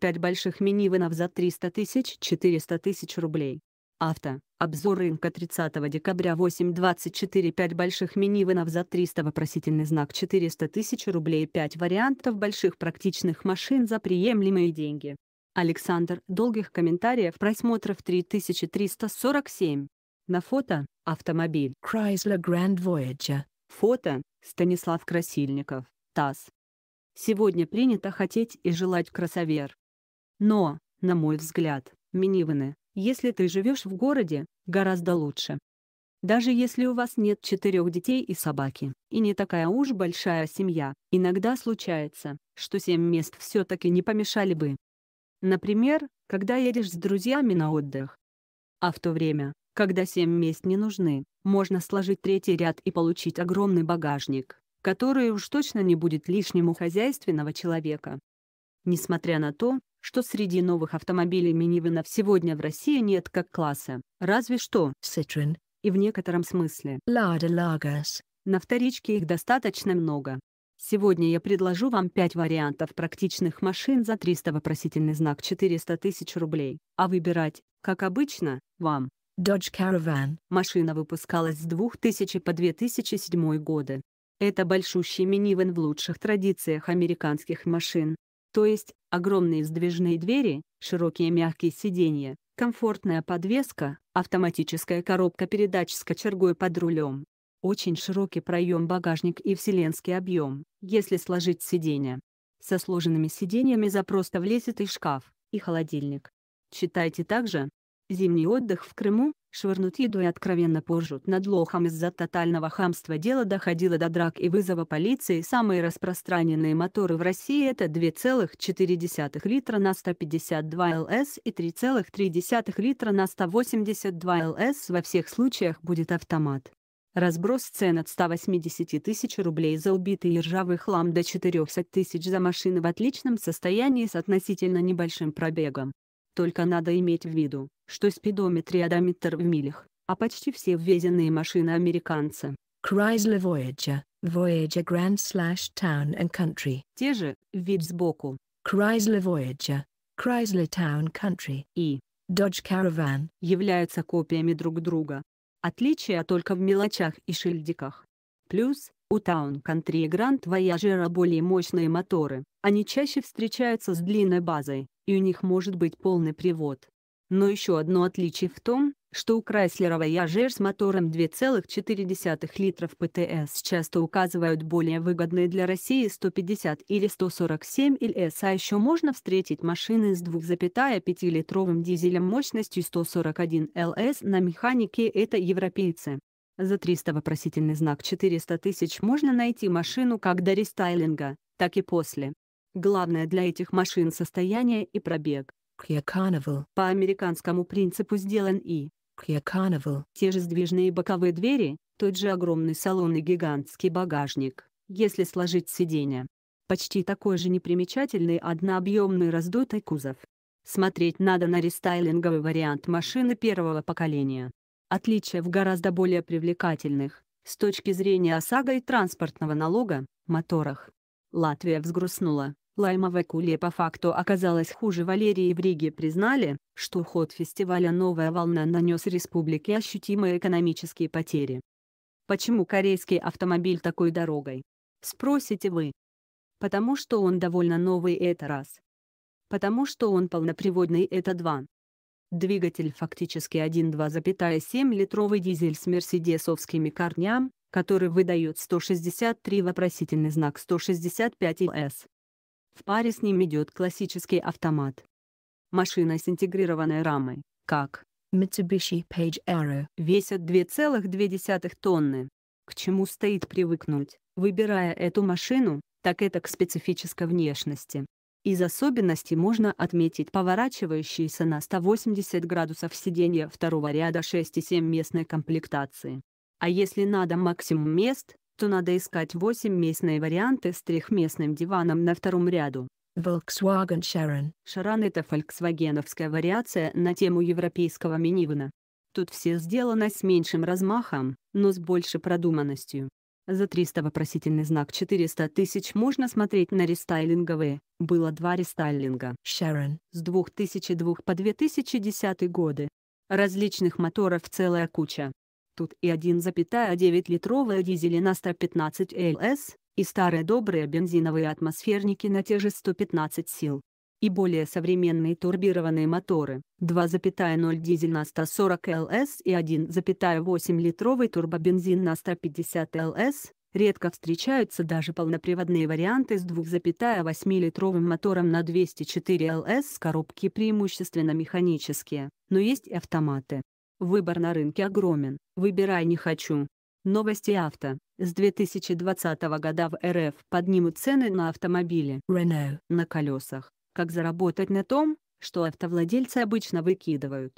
5 больших минивенов за 300 тысяч 400 тысяч рублей. Авто. Обзор рынка 30 декабря 8.24 5 больших минивенов за 300 вопросительный знак 400 тысяч рублей 5 вариантов больших практичных машин за приемлемые деньги. Александр. Долгих комментариев просмотров 3347. На фото. Автомобиль. Chrysler Grand Voyager. Фото. Станислав Красильников. ТАСС. Сегодня принято хотеть и желать красавер. Но, на мой взгляд, минивены, если ты живешь в городе, гораздо лучше. Даже если у вас нет четырех детей и собаки, и не такая уж большая семья, иногда случается, что семь мест все-таки не помешали бы. Например, когда едешь с друзьями на отдых. А в то время, когда семь мест не нужны, можно сложить третий ряд и получить огромный багажник, который уж точно не будет лишним у хозяйственного человека. Несмотря на то, что среди новых автомобилей минивенов сегодня в России нет как класса, разве что Citroen и в некотором смысле Lada Largus. На вторичке их достаточно много. Сегодня я предложу вам 5 вариантов практичных машин за 300 вопросительный знак 400 тысяч рублей, а выбирать, как обычно, вам. Dodge Caravan. Машина выпускалась с 2000 по 2007 годы. Это большущий минивэн в лучших традициях американских машин, то есть огромные сдвижные двери, широкие мягкие сиденья, комфортная подвеска, автоматическая коробка передач с кочергой под рулем. Очень широкий проем багажник и вселенский объем, если сложить сиденья. Со сложенными сиденьями запросто влезет и шкаф, и холодильник. Читайте также, Зимний отдых в Крыму, швырнуть еду и откровенно поржут над лохом из-за тотального хамства дело доходило до драк и вызова полиции. Самые распространенные моторы в России это 2,4 литра на 152 ЛС и 3,3 литра на 182 ЛС во всех случаях будет автомат. Разброс цен от 180 тысяч рублей за убитый и ржавый хлам до 400 тысяч за машины в отличном состоянии с относительно небольшим пробегом. Только надо иметь в виду, что спидометр и в милях, а почти все ввезенные машины американца. Chrysler Voyager, Voyager Grand Slash Town and Country. Те же, вид сбоку. Chrysler Voyager, Chrysler Town Country и Dodge Caravan являются копиями друг друга. Отличия только в мелочах и шильдиках. Плюс, у Town Country и Grand Voyager более мощные моторы, они чаще встречаются с длинной базой, и у них может быть полный привод. Но еще одно отличие в том, что у Chrysler Voyager с мотором 2,4 литров ПТС часто указывают более выгодные для России 150 или 147 ЛС, а еще можно встретить машины с 2,5-литровым дизелем мощностью 141 ЛС на механике это европейцы. За 300 вопросительный знак 400 тысяч можно найти машину как до рестайлинга, так и после. Главное для этих машин состояние и пробег. Кьяканову по американскому принципу сделан и Кьяканову те же сдвижные боковые двери, тот же огромный салон и гигантский багажник, если сложить сиденья. Почти такой же непримечательный однообъемный раздутый кузов. Смотреть надо на рестайлинговый вариант машины первого поколения. Отличия в гораздо более привлекательных, с точки зрения ОСАГО и транспортного налога, моторах. Латвия взгрустнула, Лаймовая кулия по факту оказалась хуже Валерии в Риге признали, что ход фестиваля «Новая волна» нанес республике ощутимые экономические потери. Почему корейский автомобиль такой дорогой? Спросите вы. Потому что он довольно новый это раз. Потому что он полноприводный это два. Двигатель фактически 1,2,7-литровый дизель с мерседесовскими корням, который выдает 163 вопросительный знак 165 ИС. В паре с ним идет классический автомат. Машина с интегрированной рамой, как Mitsubishi Page Aero, весят 2,2 тонны. К чему стоит привыкнуть, выбирая эту машину, так это к специфической внешности. Из особенностей можно отметить поворачивающиеся на 180 градусов сиденья второго ряда 6 и 7 местной комплектации. А если надо максимум мест, то надо искать 8 местные варианты с трехместным диваном на втором ряду. Volkswagen Sharon. Шаран — это фольксвагеновская вариация на тему европейского минивена. Тут все сделано с меньшим размахом, но с большей продуманностью. За 300 вопросительный знак 400 тысяч можно смотреть на рестайлинговые. Было два рестайлинга. Sharon. С 2002 по 2010 годы. Различных моторов целая куча. Тут и 1,9-литровая дизеля на 115 ЛС, и старые добрые бензиновые атмосферники на те же 115 сил. И более современные турбированные моторы, 2,0 дизель на 140 ЛС и 1,8-литровый турбобензин на 150 ЛС, редко встречаются даже полноприводные варианты с 2,8-литровым мотором на 204 ЛС с коробки преимущественно механические, но есть и автоматы. Выбор на рынке огромен, выбирай не хочу. Новости авто. С 2020 года в РФ поднимут цены на автомобили Renault на колесах. Как заработать на том, что автовладельцы обычно выкидывают?